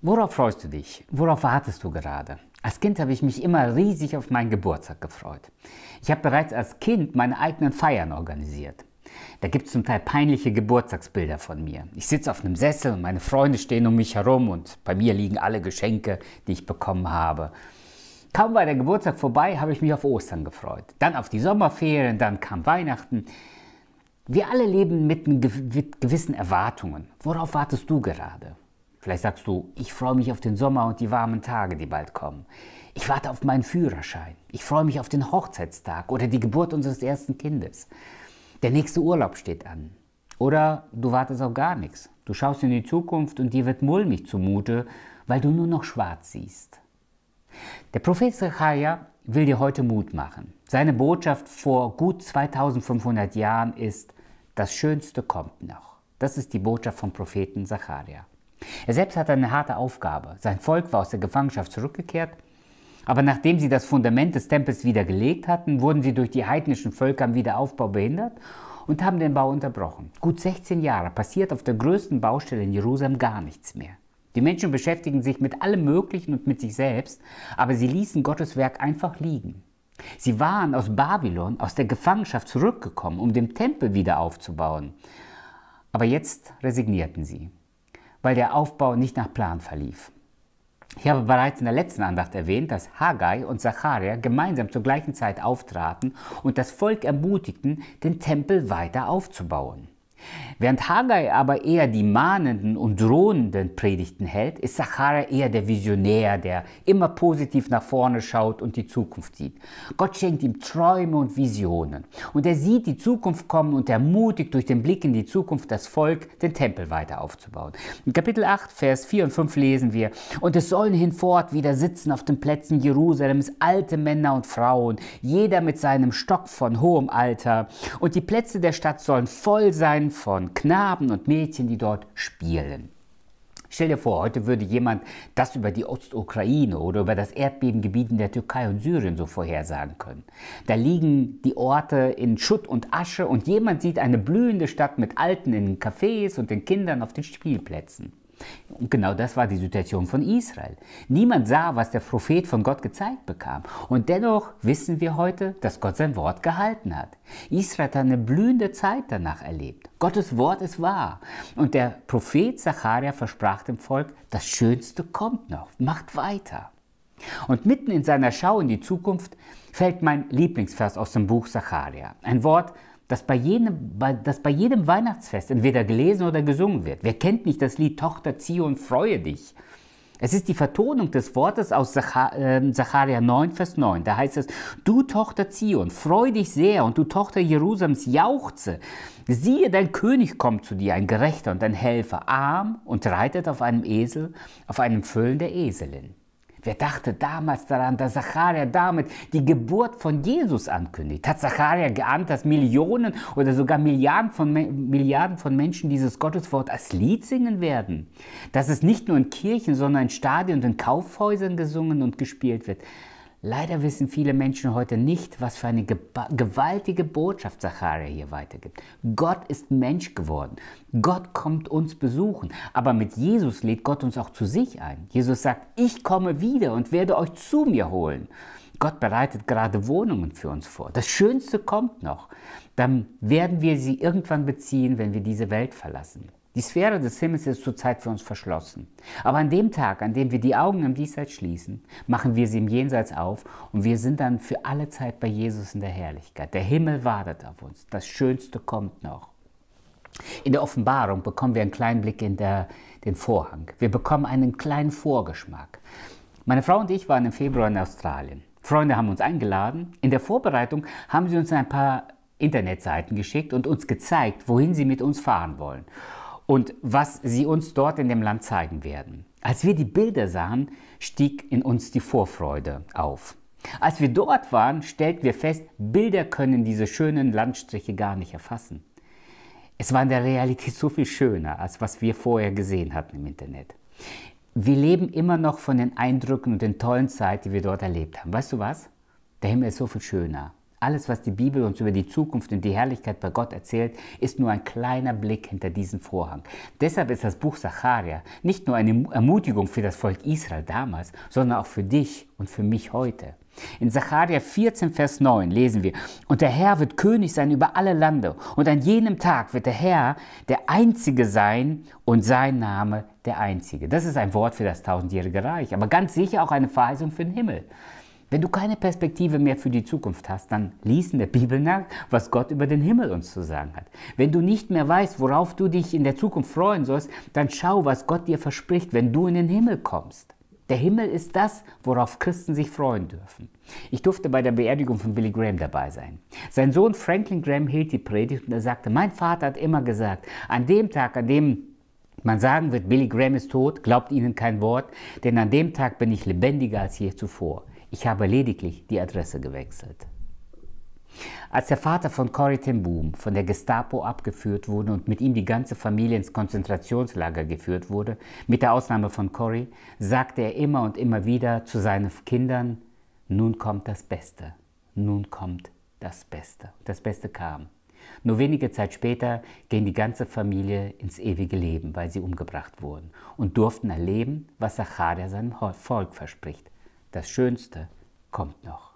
Worauf freust du dich? Worauf wartest du gerade? Als Kind habe ich mich immer riesig auf meinen Geburtstag gefreut. Ich habe bereits als Kind meine eigenen Feiern organisiert. Da gibt es zum Teil peinliche Geburtstagsbilder von mir. Ich sitze auf einem Sessel und meine Freunde stehen um mich herum und bei mir liegen alle Geschenke, die ich bekommen habe. Kaum war der Geburtstag vorbei, habe ich mich auf Ostern gefreut. Dann auf die Sommerferien, dann kam Weihnachten. Wir alle leben mit gewissen Erwartungen. Worauf wartest du gerade? Vielleicht sagst du, ich freue mich auf den Sommer und die warmen Tage, die bald kommen. Ich warte auf meinen Führerschein. Ich freue mich auf den Hochzeitstag oder die Geburt unseres ersten Kindes. Der nächste Urlaub steht an. Oder du wartest auf gar nichts. Du schaust in die Zukunft und dir wird mulmig zumute, weil du nur noch schwarz siehst. Der Prophet Zechariah will dir heute Mut machen. Seine Botschaft vor gut 2500 Jahren ist, das Schönste kommt noch. Das ist die Botschaft vom Propheten Zachariah. Er selbst hatte eine harte Aufgabe. Sein Volk war aus der Gefangenschaft zurückgekehrt, aber nachdem sie das Fundament des Tempels wieder gelegt hatten, wurden sie durch die heidnischen Völker am Wiederaufbau behindert und haben den Bau unterbrochen. Gut 16 Jahre passiert auf der größten Baustelle in Jerusalem gar nichts mehr. Die Menschen beschäftigen sich mit allem Möglichen und mit sich selbst, aber sie ließen Gottes Werk einfach liegen. Sie waren aus Babylon, aus der Gefangenschaft zurückgekommen, um den Tempel wieder aufzubauen. Aber jetzt resignierten sie weil der Aufbau nicht nach Plan verlief. Ich habe bereits in der letzten Andacht erwähnt, dass Haggai und Zacharia gemeinsam zur gleichen Zeit auftraten und das Volk ermutigten, den Tempel weiter aufzubauen. Während Haggai aber eher die mahnenden und drohenden Predigten hält, ist Zachariah eher der Visionär, der immer positiv nach vorne schaut und die Zukunft sieht. Gott schenkt ihm Träume und Visionen. Und er sieht die Zukunft kommen und ermutigt durch den Blick in die Zukunft das Volk, den Tempel weiter aufzubauen. In Kapitel 8, Vers 4 und 5 lesen wir, und es sollen hinfort wieder sitzen auf den Plätzen Jerusalems alte Männer und Frauen, jeder mit seinem Stock von hohem Alter. Und die Plätze der Stadt sollen voll sein von Knaben und Mädchen, die dort spielen. Stell dir vor, heute würde jemand das über die Ostukraine oder über das Erdbebengebiet in der Türkei und Syrien so vorhersagen können. Da liegen die Orte in Schutt und Asche und jemand sieht eine blühende Stadt mit Alten in den Cafés und den Kindern auf den Spielplätzen. Und genau das war die Situation von Israel. Niemand sah, was der Prophet von Gott gezeigt bekam. Und dennoch wissen wir heute, dass Gott sein Wort gehalten hat. Israel hat eine blühende Zeit danach erlebt. Gottes Wort ist wahr. Und der Prophet Zacharia versprach dem Volk, das Schönste kommt noch. Macht weiter. Und mitten in seiner Schau in die Zukunft fällt mein Lieblingsvers aus dem Buch Zacharia. Ein Wort, das bei, jedem, bei, bei jedem Weihnachtsfest entweder gelesen oder gesungen wird. Wer kennt nicht das Lied Tochter, ziehe und freue dich? Es ist die Vertonung des Wortes aus ähm, Zacharia 9, Vers 9. Da heißt es, du Tochter Zion, freu dich sehr und du Tochter Jerusalems, jauchze. Siehe, dein König kommt zu dir, ein Gerechter und ein Helfer, arm und reitet auf einem Esel, auf einem Füllen der Eselin. Wer dachte damals daran, dass Zacharia damit die Geburt von Jesus ankündigt? Hat Zacharia geahnt, dass Millionen oder sogar Milliarden von, Milliarden von Menschen dieses Gotteswort als Lied singen werden? Dass es nicht nur in Kirchen, sondern in Stadien und in Kaufhäusern gesungen und gespielt wird? Leider wissen viele Menschen heute nicht, was für eine gewaltige Botschaft Zacharia hier weitergibt. Gott ist Mensch geworden. Gott kommt uns besuchen. Aber mit Jesus lädt Gott uns auch zu sich ein. Jesus sagt, ich komme wieder und werde euch zu mir holen. Gott bereitet gerade Wohnungen für uns vor. Das Schönste kommt noch. Dann werden wir sie irgendwann beziehen, wenn wir diese Welt verlassen. Die Sphäre des Himmels ist zurzeit für uns verschlossen. Aber an dem Tag, an dem wir die Augen im Diesseits schließen, machen wir sie im Jenseits auf und wir sind dann für alle Zeit bei Jesus in der Herrlichkeit. Der Himmel wartet auf uns. Das Schönste kommt noch. In der Offenbarung bekommen wir einen kleinen Blick in der, den Vorhang. Wir bekommen einen kleinen Vorgeschmack. Meine Frau und ich waren im Februar in Australien. Freunde haben uns eingeladen. In der Vorbereitung haben sie uns ein paar Internetseiten geschickt und uns gezeigt, wohin sie mit uns fahren wollen und was sie uns dort in dem Land zeigen werden. Als wir die Bilder sahen, stieg in uns die Vorfreude auf. Als wir dort waren, stellten wir fest, Bilder können diese schönen Landstriche gar nicht erfassen. Es war in der Realität so viel schöner, als was wir vorher gesehen hatten im Internet. Wir leben immer noch von den Eindrücken und den tollen Zeiten, die wir dort erlebt haben. Weißt du was? Der Himmel ist so viel schöner. Alles, was die Bibel uns über die Zukunft und die Herrlichkeit bei Gott erzählt, ist nur ein kleiner Blick hinter diesen Vorhang. Deshalb ist das Buch Sacharia nicht nur eine Ermutigung für das Volk Israel damals, sondern auch für dich und für mich heute. In Sacharja 14, Vers 9 lesen wir, und der Herr wird König sein über alle Lande, und an jenem Tag wird der Herr der Einzige sein und sein Name der Einzige. Das ist ein Wort für das tausendjährige Reich, aber ganz sicher auch eine Verheißung für den Himmel. Wenn du keine Perspektive mehr für die Zukunft hast, dann lies in der Bibel nach, was Gott über den Himmel uns zu sagen hat. Wenn du nicht mehr weißt, worauf du dich in der Zukunft freuen sollst, dann schau, was Gott dir verspricht, wenn du in den Himmel kommst. Der Himmel ist das, worauf Christen sich freuen dürfen. Ich durfte bei der Beerdigung von Billy Graham dabei sein. Sein Sohn Franklin Graham hielt die Predigt und er sagte, mein Vater hat immer gesagt, an dem Tag, an dem man sagen wird, Billy Graham ist tot, glaubt ihnen kein Wort, denn an dem Tag bin ich lebendiger als je zuvor. Ich habe lediglich die Adresse gewechselt. Als der Vater von Corrie ten Boom von der Gestapo abgeführt wurde und mit ihm die ganze Familie ins Konzentrationslager geführt wurde, mit der Ausnahme von Corrie, sagte er immer und immer wieder zu seinen Kindern, nun kommt das Beste, nun kommt das Beste. Das Beste kam. Nur wenige Zeit später ging die ganze Familie ins ewige Leben, weil sie umgebracht wurden und durften erleben, was Sacharja seinem Volk verspricht. Das Schönste kommt noch.